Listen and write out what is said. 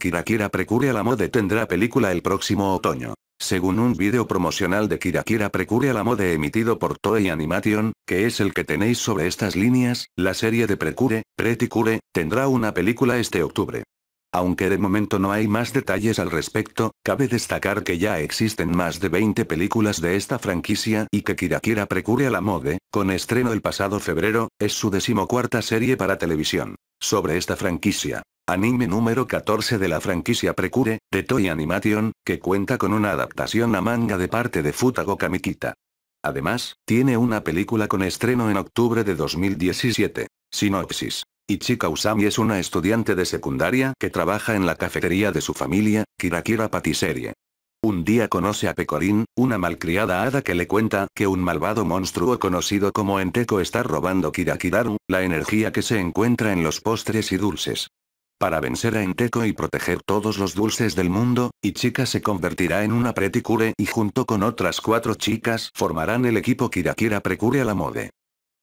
Kirakira Precure a la Mode tendrá película el próximo otoño. Según un vídeo promocional de Kirakira Precure a la Mode emitido por Toei Animation, que es el que tenéis sobre estas líneas, la serie de Precure, Pretty Cure, tendrá una película este octubre. Aunque de momento no hay más detalles al respecto, cabe destacar que ya existen más de 20 películas de esta franquicia y que Kirakira Precure a la Mode, con estreno el pasado febrero, es su decimocuarta serie para televisión. Sobre esta franquicia, Anime número 14 de la franquicia Precure, de Toy Animation, que cuenta con una adaptación a manga de parte de Futago Kamikita. Además, tiene una película con estreno en octubre de 2017. Sinopsis. Ichika Usami es una estudiante de secundaria que trabaja en la cafetería de su familia, Kirakira Patiserie. Un día conoce a Pecorín, una malcriada hada que le cuenta que un malvado monstruo conocido como Enteco está robando Kirakiraru, la energía que se encuentra en los postres y dulces. Para vencer a Enteco y proteger todos los dulces del mundo, Ichika se convertirá en una Preticure y junto con otras cuatro chicas formarán el equipo Kirakira Precure a la mode.